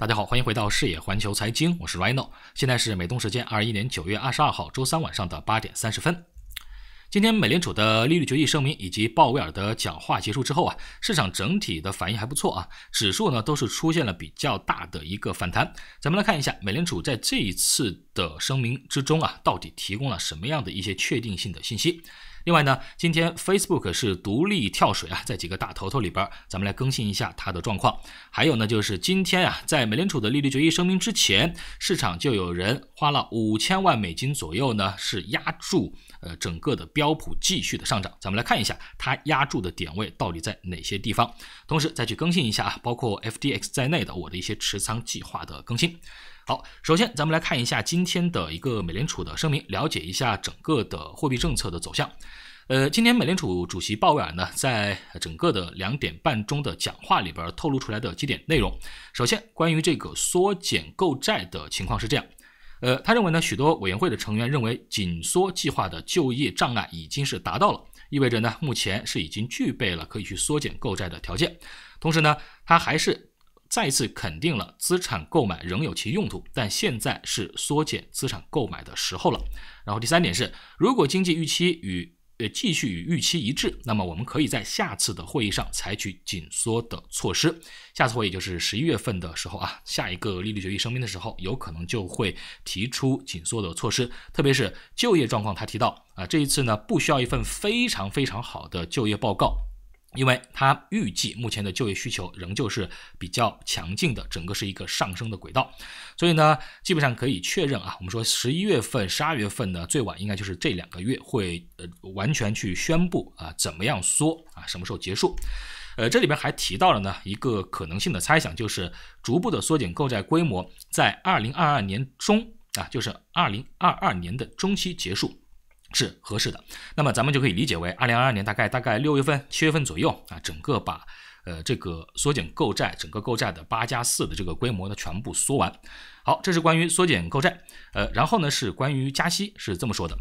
大家好，欢迎回到视野环球财经，我是 Rino，现在是美东时间二一年九月二十二号周三晚上的八点三十分。今天美联储的利率决议声明以及鲍威尔的讲话结束之后啊，市场整体的反应还不错啊，指数呢都是出现了比较大的一个反弹。咱们来看一下，美联储在这一次的声明之中啊，到底提供了什么样的一些确定性的信息？另外呢，今天 Facebook 是独立跳水啊，在几个大头头里边，咱们来更新一下它的状况。还有呢，就是今天啊，在美联储的利率决议声明之前，市场就有人花了五千万美金左右呢，是压住呃整个的标普继续的上涨。咱们来看一下它压住的点位到底在哪些地方，同时再去更新一下啊，包括 f d x 在内的我的一些持仓计划的更新。好，首先咱们来看一下今天的一个美联储的声明，了解一下整个的货币政策的走向。呃，今天美联储主席鲍威尔呢，在整个的两点半钟的讲话里边透露出来的几点内容。首先，关于这个缩减购债的情况是这样，呃，他认为呢，许多委员会的成员认为紧缩计划的就业障碍已经是达到了，意味着呢，目前是已经具备了可以去缩减购债的条件。同时呢，他还是。再次肯定了资产购买仍有其用途，但现在是缩减资产购买的时候了。然后第三点是，如果经济预期与呃继续与预期一致，那么我们可以在下次的会议上采取紧缩的措施。下次会议就是十一月份的时候啊，下一个利率决议声明的时候，有可能就会提出紧缩的措施。特别是就业状况，他提到啊，这一次呢不需要一份非常非常好的就业报告。因为它预计目前的就业需求仍旧是比较强劲的，整个是一个上升的轨道，所以呢，基本上可以确认啊，我们说十一月份、十二月份呢，最晚应该就是这两个月会呃完全去宣布啊，怎么样缩啊，什么时候结束？呃，这里边还提到了呢一个可能性的猜想，就是逐步的缩减购债规模，在二零二二年中啊，就是二零二二年的中期结束。是合适的，那么咱们就可以理解为，二零二二年大概大概六月份、七月份左右啊，整个把呃这个缩减购债，整个购债的八加四的这个规模呢全部缩完。好，这是关于缩减购债，呃，然后呢是关于加息，是这么说的。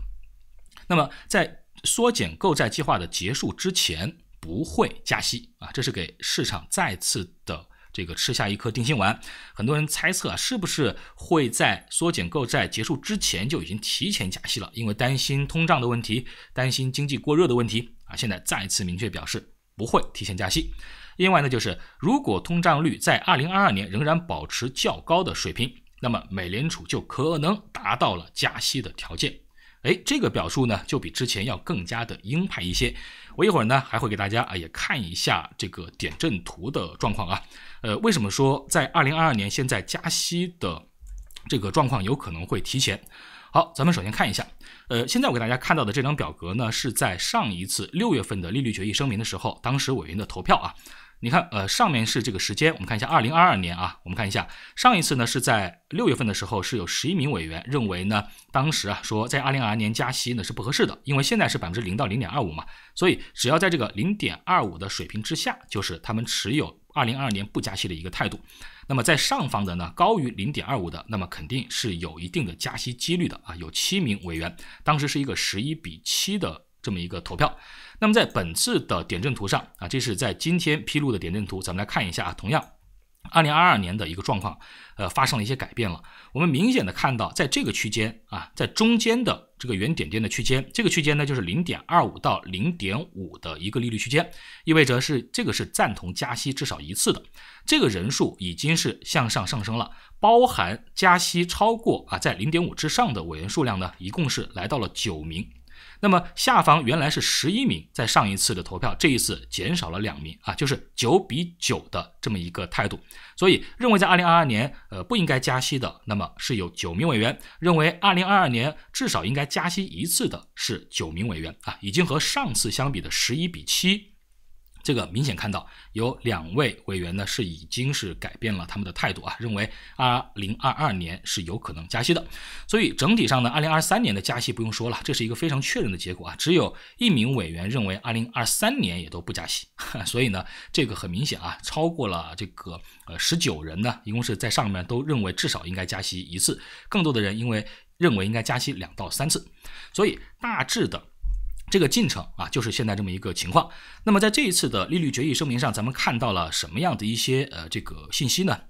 那么在缩减购债计划的结束之前不会加息啊，这是给市场再次的。这个吃下一颗定心丸，很多人猜测啊，是不是会在缩减购债结束之前就已经提前加息了？因为担心通胀的问题，担心经济过热的问题啊。现在再次明确表示不会提前加息。另外呢，就是如果通胀率在二零二二年仍然保持较高的水平，那么美联储就可能达到了加息的条件。哎，这个表述呢，就比之前要更加的鹰派一些。我一会儿呢还会给大家啊也看一下这个点阵图的状况啊。呃，为什么说在二零二二年现在加息的这个状况有可能会提前？好，咱们首先看一下。呃，现在我给大家看到的这张表格呢，是在上一次六月份的利率决议声明的时候，当时委员的投票啊。你看，呃，上面是这个时间，我们看一下二零二二年啊，我们看一下上一次呢是在六月份的时候，是有十一名委员认为呢，当时啊说在二零二二年加息呢是不合适的，因为现在是百分之零到零点二五嘛，所以只要在这个零点二五的水平之下，就是他们持有。二零二二年不加息的一个态度，那么在上方的呢高于零点二五的，那么肯定是有一定的加息几率的啊，有七名委员，当时是一个十一比七的这么一个投票，那么在本次的点阵图上啊，这是在今天披露的点阵图，咱们来看一下啊，同样。二零二二年的一个状况，呃，发生了一些改变了。我们明显的看到，在这个区间啊，在中间的这个圆点点的区间，这个区间呢，就是零点二五到零点五的一个利率区间，意味着是这个是赞同加息至少一次的。这个人数已经是向上上升了，包含加息超过啊，在零点五之上的委员数量呢，一共是来到了九名。那么下方原来是十一名，在上一次的投票，这一次减少了两名啊，就是九比九的这么一个态度。所以认为在二零二二年，呃，不应该加息的，那么是有九名委员；认为二零二二年至少应该加息一次的是九名委员啊，已经和上次相比的十一比七。这个明显看到有两位委员呢是已经是改变了他们的态度啊，认为二零二二年是有可能加息的，所以整体上呢，二零二三年的加息不用说了，这是一个非常确认的结果啊。只有一名委员认为二零二三年也都不加息，所以呢，这个很明显啊，超过了这个呃十九人呢，一共是在上面都认为至少应该加息一次，更多的人因为认为应该加息两到三次，所以大致的。这个进程啊，就是现在这么一个情况。那么在这一次的利率决议声明上，咱们看到了什么样的一些呃这个信息呢？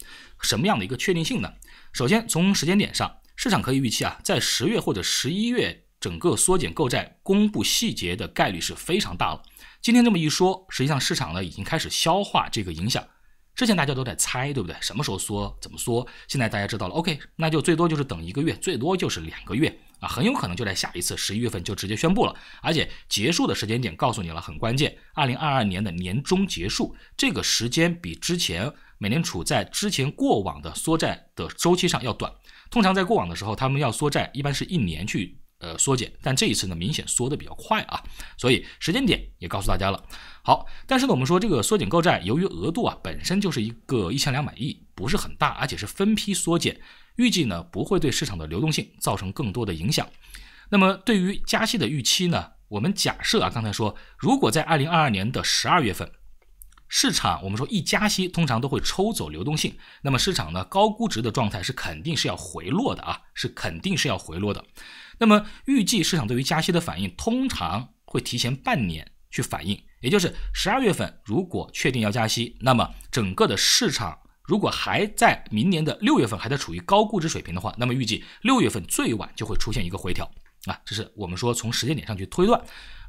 什么样的一个确定性呢？首先从时间点上，市场可以预期啊，在十月或者十一月，整个缩减购债公布细节的概率是非常大了。今天这么一说，实际上市场呢已经开始消化这个影响。之前大家都在猜，对不对？什么时候缩？怎么缩？现在大家知道了。OK，那就最多就是等一个月，最多就是两个月。啊，很有可能就在下一次十一月份就直接宣布了，而且结束的时间点告诉你了，很关键，二零二二年的年中结束，这个时间比之前美联储在之前过往的缩债的周期上要短。通常在过往的时候，他们要缩债一般是一年去呃缩减，但这一次呢，明显缩的比较快啊，所以时间点也告诉大家了。好，但是呢，我们说这个缩减购债，由于额度啊本身就是一个一千两百亿，不是很大，而且是分批缩减。预计呢不会对市场的流动性造成更多的影响。那么对于加息的预期呢，我们假设啊，刚才说如果在二零二二年的十二月份，市场我们说一加息，通常都会抽走流动性。那么市场呢高估值的状态是肯定是要回落的啊，是肯定是要回落的。那么预计市场对于加息的反应，通常会提前半年去反应，也就是十二月份如果确定要加息，那么整个的市场。如果还在明年的六月份还在处于高估值水平的话，那么预计六月份最晚就会出现一个回调啊，这是我们说从时间点上去推断。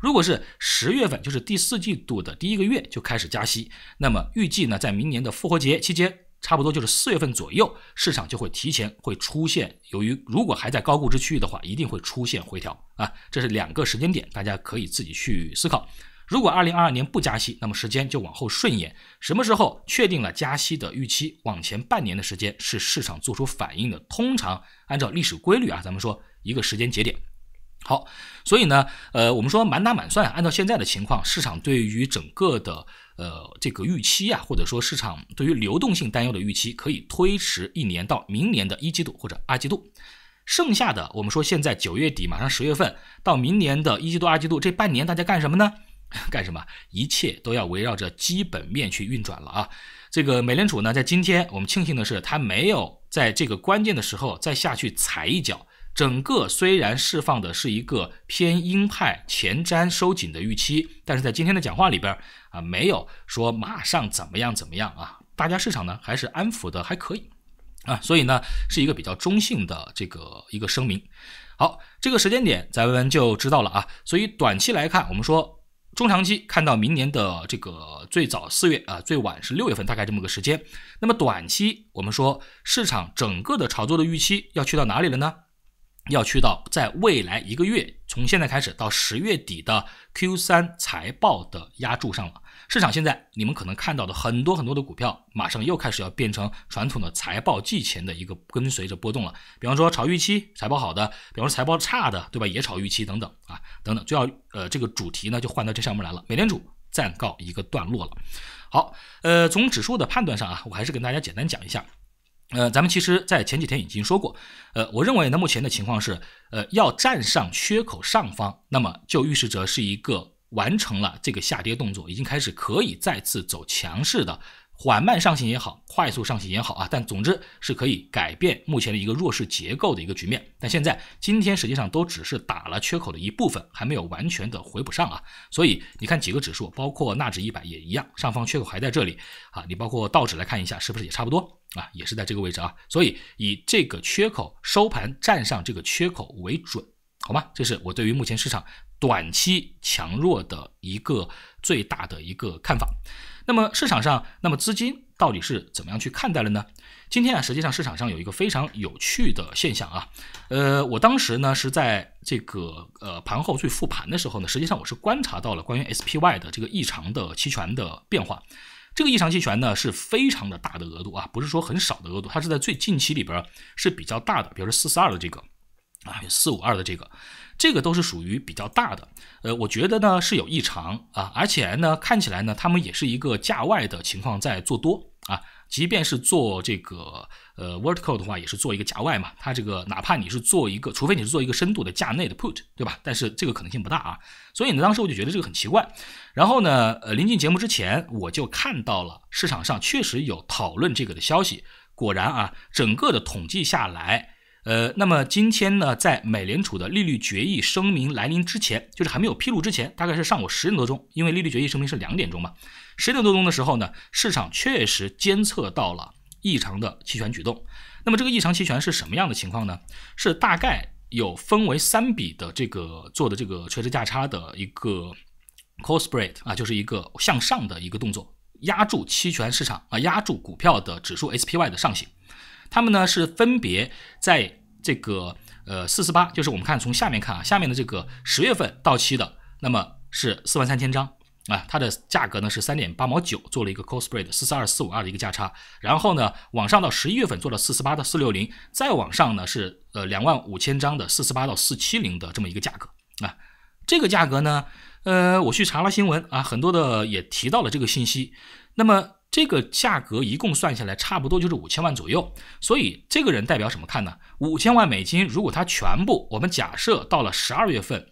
如果是十月份，就是第四季度的第一个月就开始加息，那么预计呢，在明年的复活节期间，差不多就是四月份左右，市场就会提前会出现。由于如果还在高估值区域的话，一定会出现回调啊，这是两个时间点，大家可以自己去思考。如果二零二二年不加息，那么时间就往后顺延。什么时候确定了加息的预期，往前半年的时间是市场做出反应的。通常按照历史规律啊，咱们说一个时间节点。好，所以呢，呃，我们说满打满算，按照现在的情况，市场对于整个的呃这个预期啊，或者说市场对于流动性担忧的预期，可以推迟一年到明年的一季度或者二季度。剩下的我们说现在九月底马上十月份到明年的一季度二季度这半年大家干什么呢？干什么？一切都要围绕着基本面去运转了啊！这个美联储呢，在今天我们庆幸的是，它没有在这个关键的时候再下去踩一脚。整个虽然释放的是一个偏鹰派、前瞻收紧的预期，但是在今天的讲话里边啊，没有说马上怎么样怎么样啊。大家市场呢还是安抚的还可以啊，所以呢是一个比较中性的这个一个声明。好，这个时间点咱们就知道了啊。所以短期来看，我们说。中长期看到明年的这个最早四月啊，最晚是六月份，大概这么个时间。那么短期，我们说市场整个的炒作的预期要去到哪里了呢？要去到在未来一个月，从现在开始到十月底的 Q 三财报的压注上了。市场现在，你们可能看到的很多很多的股票，马上又开始要变成传统的财报季前的一个跟随着波动了。比方说炒预期，财报好的，比方说财报差的，对吧？也炒预期等等啊，等等，就要呃这个主题呢就换到这上面来了。美联储暂告一个段落了。好，呃，从指数的判断上啊，我还是跟大家简单讲一下。呃，咱们其实在前几天已经说过，呃，我认为呢目前的情况是，呃，要站上缺口上方，那么就预示着是一个。完成了这个下跌动作，已经开始可以再次走强势的，缓慢上行也好，快速上行也好啊，但总之是可以改变目前的一个弱势结构的一个局面。但现在今天实际上都只是打了缺口的一部分，还没有完全的回补上啊。所以你看几个指数，包括纳指一百也一样，上方缺口还在这里啊。你包括道指来看一下，是不是也差不多啊？也是在这个位置啊。所以以这个缺口收盘站上这个缺口为准。好吧，这是我对于目前市场短期强弱的一个最大的一个看法。那么市场上，那么资金到底是怎么样去看待了呢？今天啊，实际上市场上有一个非常有趣的现象啊。呃，我当时呢是在这个呃盘后最复盘的时候呢，实际上我是观察到了关于 SPY 的这个异常的期权的变化。这个异常期权呢是非常的大的额度啊，不是说很少的额度，它是在最近期里边是比较大的，比如说四四二的这个。啊，有四五二的这个，这个都是属于比较大的。呃，我觉得呢是有异常啊，而且呢看起来呢，他们也是一个价外的情况在做多啊。即便是做这个呃 vertical 的话，也是做一个价外嘛。它这个哪怕你是做一个，除非你是做一个深度的价内的 put，对吧？但是这个可能性不大啊。所以呢，当时我就觉得这个很奇怪。然后呢，呃，临近节目之前，我就看到了市场上确实有讨论这个的消息。果然啊，整个的统计下来。呃，那么今天呢，在美联储的利率决议声明来临之前，就是还没有披露之前，大概是上午十点多钟，因为利率决议声明是两点钟嘛，十点多钟的时候呢，市场确实监测到了异常的期权举动。那么这个异常期权是什么样的情况呢？是大概有分为三笔的这个做的这个垂直价差的一个 call spread 啊，就是一个向上的一个动作，压住期权市场啊，压住股票的指数 SPY 的上行。他们呢是分别在这个呃，四四八就是我们看从下面看啊，下面的这个十月份到期的，那么是四万三千张啊，它的价格呢是三点八毛九，做了一个 call spread 四四二四五二的一个价差，然后呢往上到十一月份做了四四八到四六零，再往上呢是呃两万五千张的四四八到四七零的这么一个价格啊，这个价格呢，呃，我去查了新闻啊，很多的也提到了这个信息，那么。这个价格一共算下来差不多就是五千万左右，所以这个人代表什么看呢？五千万美金，如果他全部，我们假设到了十二月份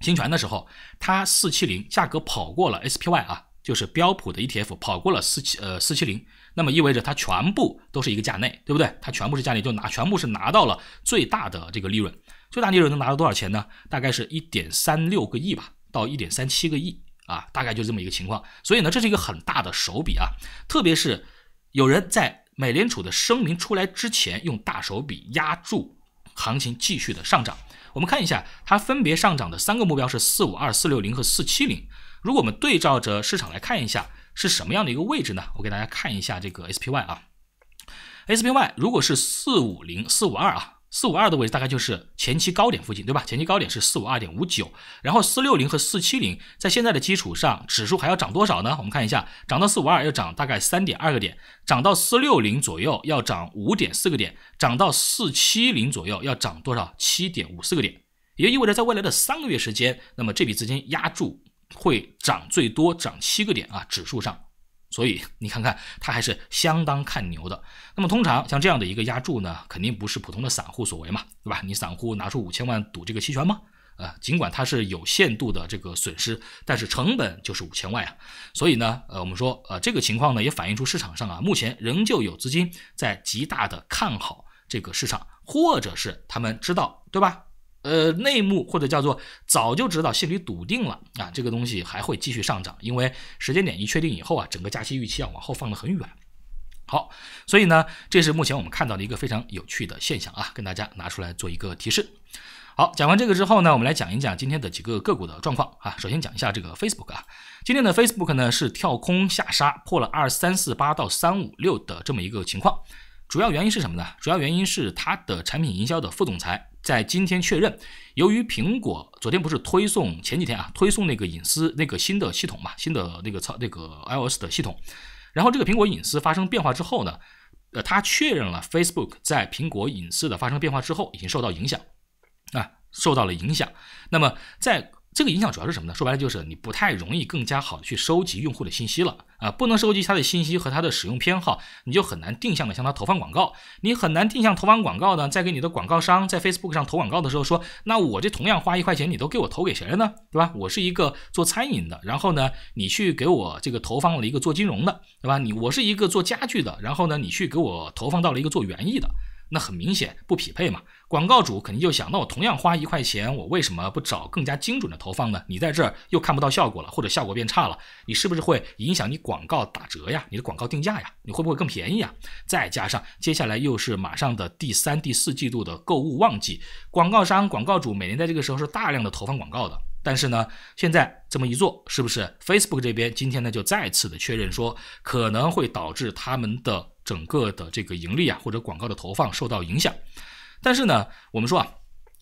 行权的时候，他四七零价格跑过了 SPY 啊，就是标普的 ETF 跑过了四七呃四七零，那么意味着他全部都是一个价内，对不对？他全部是价内，就拿全部是拿到了最大的这个利润，最大利润能拿到多少钱呢？大概是一点三六个亿吧，到一点三七个亿。啊，大概就这么一个情况，所以呢，这是一个很大的手笔啊，特别是有人在美联储的声明出来之前，用大手笔压住行情继续的上涨。我们看一下，它分别上涨的三个目标是四五二、四六零和四七零。如果我们对照着市场来看一下，是什么样的一个位置呢？我给大家看一下这个 SPY 啊，SPY 如果是四五零、四五二啊。四五二的位置大概就是前期高点附近，对吧？前期高点是四五二点五九，然后四六零和四七零，在现在的基础上，指数还要涨多少呢？我们看一下，涨到四五二要涨大概三点二个点，涨到四六零左右要涨五点四个点，涨到四七零左右要涨多少？七点五四个点，也就意味着在未来的三个月时间，那么这笔资金压住会涨最多涨七个点啊，指数上。所以你看看，他还是相当看牛的。那么通常像这样的一个压注呢，肯定不是普通的散户所为嘛，对吧？你散户拿出五千万赌这个期权吗？呃，尽管它是有限度的这个损失，但是成本就是五千万啊。所以呢，呃，我们说，呃，这个情况呢也反映出市场上啊，目前仍旧有资金在极大的看好这个市场，或者是他们知道，对吧？呃，内幕或者叫做早就知道，心里笃定了啊，这个东西还会继续上涨，因为时间点一确定以后啊，整个假期预期啊往后放得很远。好，所以呢，这是目前我们看到的一个非常有趣的现象啊，跟大家拿出来做一个提示。好，讲完这个之后呢，我们来讲一讲今天的几个个股的状况啊。首先讲一下这个 Facebook 啊，今天的 Facebook 呢是跳空下杀，破了二三四八到三五六的这么一个情况，主要原因是什么呢？主要原因是它的产品营销的副总裁。在今天确认，由于苹果昨天不是推送前几天啊，推送那个隐私那个新的系统嘛，新的那个操那个 iOS 的系统，然后这个苹果隐私发生变化之后呢，呃，他确认了 Facebook 在苹果隐私的发生变化之后已经受到影响，啊，受到了影响。那么在。这个影响主要是什么呢？说白了就是你不太容易更加好的去收集用户的信息了啊，不能收集他的信息和他的使用偏好，你就很难定向的向他投放广告。你很难定向投放广告呢，再给你的广告商在 Facebook 上投广告的时候说，那我这同样花一块钱，你都给我投给谁了呢？对吧？我是一个做餐饮的，然后呢，你去给我这个投放了一个做金融的，对吧？你我是一个做家具的，然后呢，你去给我投放到了一个做园艺的。那很明显不匹配嘛，广告主肯定就想，那我同样花一块钱，我为什么不找更加精准的投放呢？你在这儿又看不到效果了，或者效果变差了，你是不是会影响你广告打折呀？你的广告定价呀？你会不会更便宜啊？再加上接下来又是马上的第三、第四季度的购物旺季，广告商、广告主每年在这个时候是大量的投放广告的。但是呢，现在这么一做，是不是 Facebook 这边今天呢就再次的确认说，可能会导致他们的？整个的这个盈利啊，或者广告的投放受到影响。但是呢，我们说啊，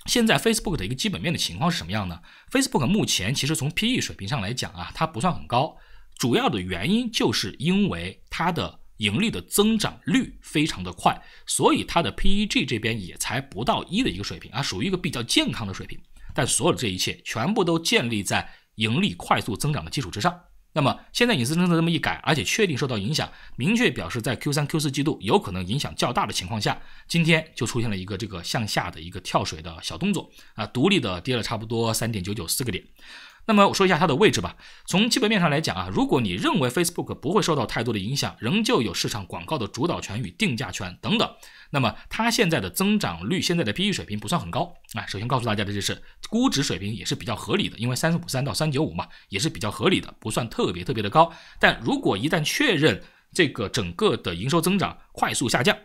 现在 Facebook 的一个基本面的情况是什么样呢？Facebook 目前其实从 PE 水平上来讲啊，它不算很高。主要的原因就是因为它的盈利的增长率非常的快，所以它的 PEG 这边也才不到一的一个水平啊，属于一个比较健康的水平。但所有的这一切全部都建立在盈利快速增长的基础之上。那么现在隐私政策这么一改，而且确定受到影响，明确表示在 Q 三、Q 四季度有可能影响较大的情况下，今天就出现了一个这个向下的一个跳水的小动作啊，独立的跌了差不多三点九九四个点。那么我说一下它的位置吧。从基本面上来讲啊，如果你认为 Facebook 不会受到太多的影响，仍旧有市场广告的主导权与定价权等等。那么它现在的增长率、现在的 PE 水平不算很高啊。首先告诉大家的就是，估值水平也是比较合理的，因为三四五三到三九五嘛，也是比较合理的，不算特别特别的高。但如果一旦确认这个整个的营收增长快速下降，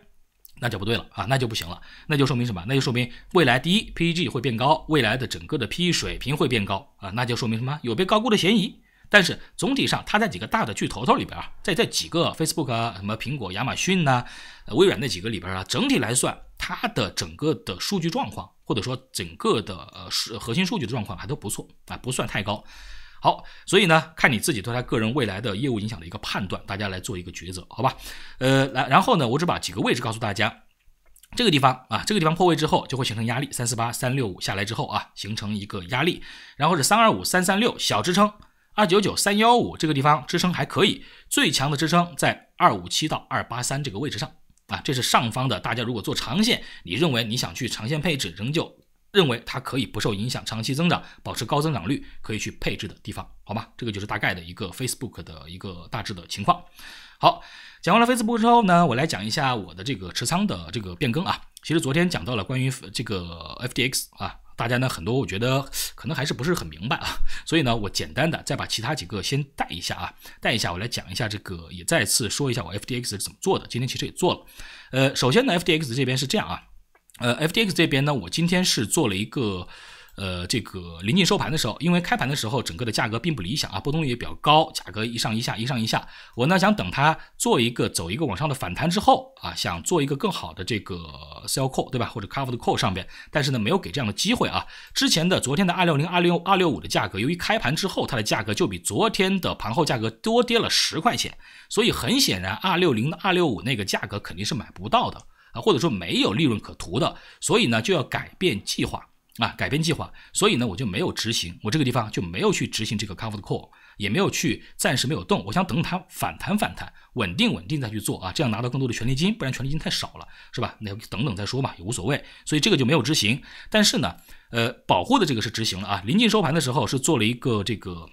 那就不对了啊，那就不行了。那就说明什么？那就说明未来第一 PEG 会变高，未来的整个的 PE 水平会变高啊。那就说明什么？有被高估的嫌疑。但是总体上，它在几个大的巨头头里边啊，在这几个 Facebook、什么苹果、亚马逊呐，微软那几个里边啊，整体来算，它的整个的数据状况，或者说整个的呃核心数据的状况还都不错啊，不算太高。好，所以呢，看你自己对它个人未来的业务影响的一个判断，大家来做一个抉择，好吧？呃，来，然后呢，我只把几个位置告诉大家，这个地方啊，这个地方破位之后就会形成压力，三四八、三六五下来之后啊，形成一个压力，然后是三二五、三三六小支撑。二九九三幺五这个地方支撑还可以，最强的支撑在二五七到二八三这个位置上啊，这是上方的。大家如果做长线，你认为你想去长线配置，仍旧认为它可以不受影响，长期增长，保持高增长率，可以去配置的地方，好吧？这个就是大概的一个 Facebook 的一个大致的情况。好，讲完了 Facebook 之后呢，我来讲一下我的这个持仓的这个变更啊。其实昨天讲到了关于这个 FDX 啊。大家呢，很多我觉得可能还是不是很明白啊，所以呢，我简单的再把其他几个先带一下啊，带一下，我来讲一下这个，也再次说一下我 FDX 是怎么做的。今天其实也做了，呃，首先呢，FDX 这边是这样啊，呃，FDX 这边呢，我今天是做了一个。呃，这个临近收盘的时候，因为开盘的时候整个的价格并不理想啊，波动率也比较高，价格一上一下，一上一下。我呢想等它做一个走一个往上的反弹之后啊，想做一个更好的这个 sell call 对吧，或者 c o v e r e call 上边，但是呢，没有给这样的机会啊。之前的昨天的二六零、二六二六五的价格，由于开盘之后它的价格就比昨天的盘后价格多跌了十块钱，所以很显然二六零、二六五那个价格肯定是买不到的啊，或者说没有利润可图的。所以呢，就要改变计划。啊，改变计划，所以呢，我就没有执行，我这个地方就没有去执行这个 covered call，也没有去暂时没有动，我想等它反弹反弹，稳定稳定再去做啊，这样拿到更多的权利金，不然权利金太少了，是吧？那等等再说嘛，也无所谓，所以这个就没有执行，但是呢，呃，保护的这个是执行了啊，临近收盘的时候是做了一个这个。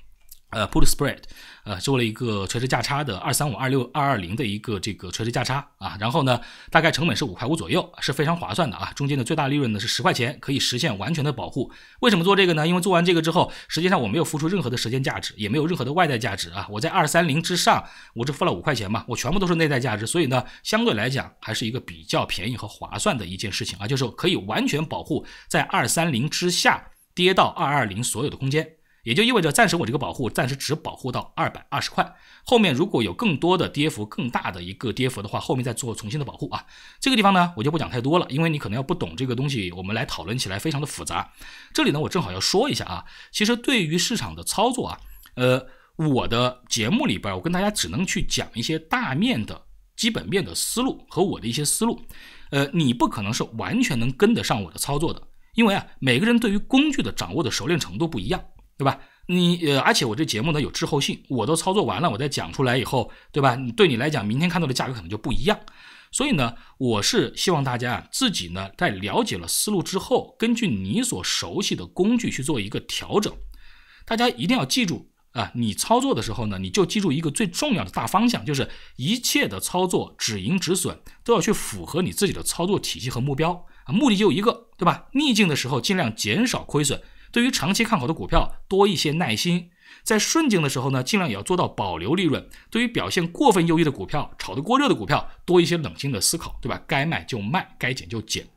呃，put spread，呃，做了一个垂直价差的二三五、二六、二二零的一个这个垂直价差啊，然后呢，大概成本是五块五左右，是非常划算的啊。中间的最大利润呢是十块钱，可以实现完全的保护。为什么做这个呢？因为做完这个之后，实际上我没有付出任何的时间价值，也没有任何的外在价值啊。我在二三零之上，我只付了五块钱嘛，我全部都是内在价值，所以呢，相对来讲还是一个比较便宜和划算的一件事情啊，就是可以完全保护在二三零之下跌到二二零所有的空间。也就意味着，暂时我这个保护暂时只保护到二百二十块。后面如果有更多的跌幅、更大的一个跌幅的话，后面再做重新的保护啊。这个地方呢，我就不讲太多了，因为你可能要不懂这个东西，我们来讨论起来非常的复杂。这里呢，我正好要说一下啊，其实对于市场的操作啊，呃，我的节目里边，我跟大家只能去讲一些大面的基本面的思路和我的一些思路。呃，你不可能是完全能跟得上我的操作的，因为啊，每个人对于工具的掌握的熟练程度不一样。对吧？你呃，而且我这节目呢有滞后性，我都操作完了，我再讲出来以后，对吧？对你来讲，明天看到的价格可能就不一样。所以呢，我是希望大家自己呢在了解了思路之后，根据你所熟悉的工具去做一个调整。大家一定要记住啊，你操作的时候呢，你就记住一个最重要的大方向，就是一切的操作止盈止损都要去符合你自己的操作体系和目标啊。目的就一个，对吧？逆境的时候尽量减少亏损。对于长期看好的股票，多一些耐心，在顺境的时候呢，尽量也要做到保留利润。对于表现过分优异的股票，炒得过热的股票，多一些冷静的思考，对吧？该卖就卖，该减就减。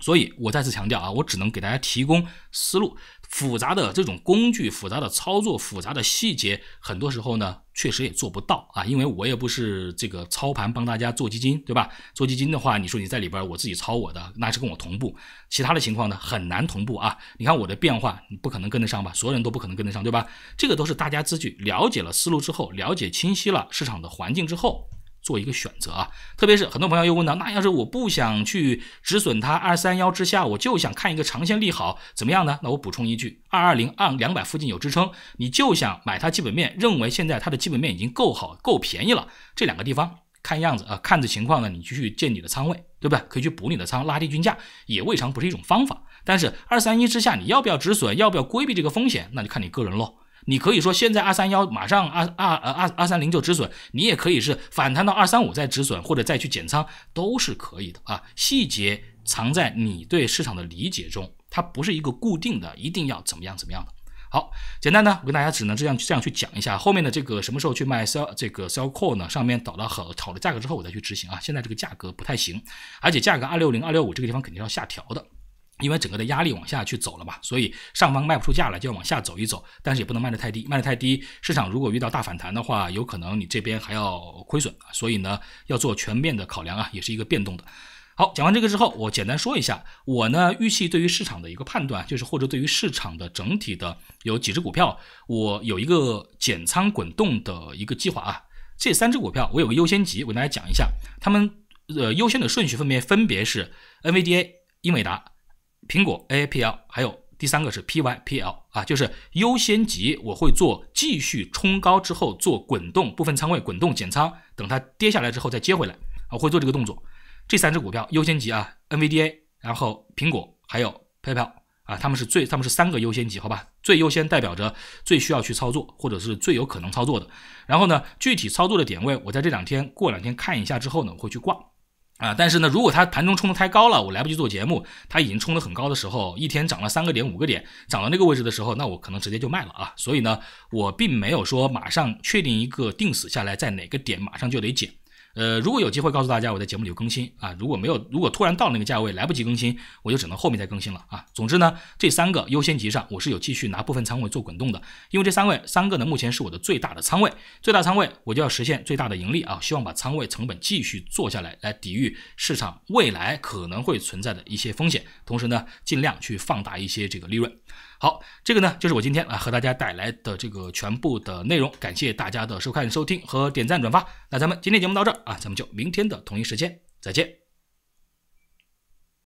所以我再次强调啊，我只能给大家提供思路，复杂的这种工具、复杂的操作、复杂的细节，很多时候呢。确实也做不到啊，因为我也不是这个操盘帮大家做基金，对吧？做基金的话，你说你在里边，我自己操我的，那是跟我同步。其他的情况呢，很难同步啊。你看我的变化，你不可能跟得上吧？所有人都不可能跟得上，对吧？这个都是大家自己了解了思路之后，了解清晰了市场的环境之后。做一个选择啊，特别是很多朋友又问到，那要是我不想去止损它二三幺之下，我就想看一个长线利好怎么样呢？那我补充一句，二二零、二两百附近有支撑，你就想买它基本面，认为现在它的基本面已经够好、够便宜了。这两个地方看样子啊，看情况呢，你继续建你的仓位，对不对？可以去补你的仓，拉低均价也未尝不是一种方法。但是二三一之下你要不要止损，要不要规避这个风险，那就看你个人喽。你可以说现在二三幺马上二二呃二二三零就止损，你也可以是反弹到二三五再止损，或者再去减仓都是可以的啊。细节藏在你对市场的理解中，它不是一个固定的，一定要怎么样怎么样的。好，简单呢，我跟大家只能这样这样去讲一下。后面的这个什么时候去卖 sell 这个 sell call 呢？上面倒了好炒了价格之后我再去执行啊。现在这个价格不太行，而且价格二六零二六五这个地方肯定要下调的。因为整个的压力往下去走了嘛，所以上方卖不出价了，就要往下走一走，但是也不能卖得太低，卖得太低，市场如果遇到大反弹的话，有可能你这边还要亏损，所以呢，要做全面的考量啊，也是一个变动的。好，讲完这个之后，我简单说一下，我呢预期对于市场的一个判断，就是或者对于市场的整体的有几只股票，我有一个减仓滚动的一个计划啊，这三只股票我有个优先级，我给大家讲一下，他们呃优先的顺序分别分别是 NVDA 英伟达。苹果 A P L 还有第三个是 P Y P L 啊，就是优先级我会做继续冲高之后做滚动部分仓位滚动减仓，等它跌下来之后再接回来我会做这个动作。这三只股票优先级啊，N V D A，然后苹果还有 PayPal 啊，它们是最，他们是三个优先级，好吧？最优先代表着最需要去操作，或者是最有可能操作的。然后呢，具体操作的点位，我在这两天过两天看一下之后呢，我会去挂。啊，但是呢，如果它盘中冲的太高了，我来不及做节目，它已经冲的很高的时候，一天涨了三个点、五个点，涨到那个位置的时候，那我可能直接就卖了啊。所以呢，我并没有说马上确定一个定死下来在哪个点马上就得减。呃，如果有机会告诉大家，我在节目里有更新啊。如果没有，如果突然到那个价位来不及更新，我就只能后面再更新了啊。总之呢，这三个优先级上我是有继续拿部分仓位做滚动的，因为这三位三个呢，目前是我的最大的仓位，最大仓位我就要实现最大的盈利啊。希望把仓位成本继续做下来，来抵御市场未来可能会存在的一些风险，同时呢，尽量去放大一些这个利润。好，这个呢就是我今天啊和大家带来的这个全部的内容，感谢大家的收看、收听和点赞转发。那咱们今天节目到这儿啊，咱们就明天的同一时间再见。